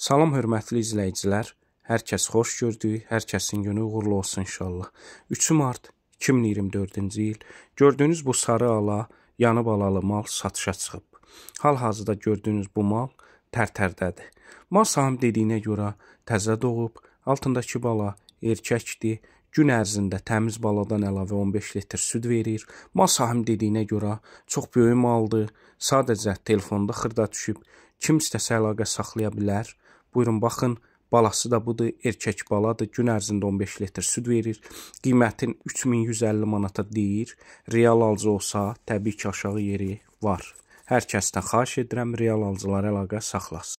Salam hörmətli izləyicilər. Hər kəs xoş gördük. Hər kəsin günü uğurlu olsun inşallah. 3 mart 2024-cü il. Gördüyünüz bu sarı ala, yanıb alalı mal satışa çıxıb. Hal-hazırda gördüyünüz bu mal tərtərdədir. Mal sahib dediyinə görə təzə doğub, altındakı bala erkəkdir. Gün ərzində təmiz baladan əlavə 15 litr süd verir. Mal sahim dediyinə görə çox böyük maldır. Sadəcə telefonda xırda düşüb kim istəsə əlaqə saxlaya bilər. Buyurun baxın, balası da budur, erkək baladır. Gün ərzində 15 litr süd verir. Qiymətin 3150 manata deyir. Real alıcı olsa, təbii ki, aşağı yeri var. Hər kəsdən xahiş edirəm real alıcılara əlaqə saxlasın.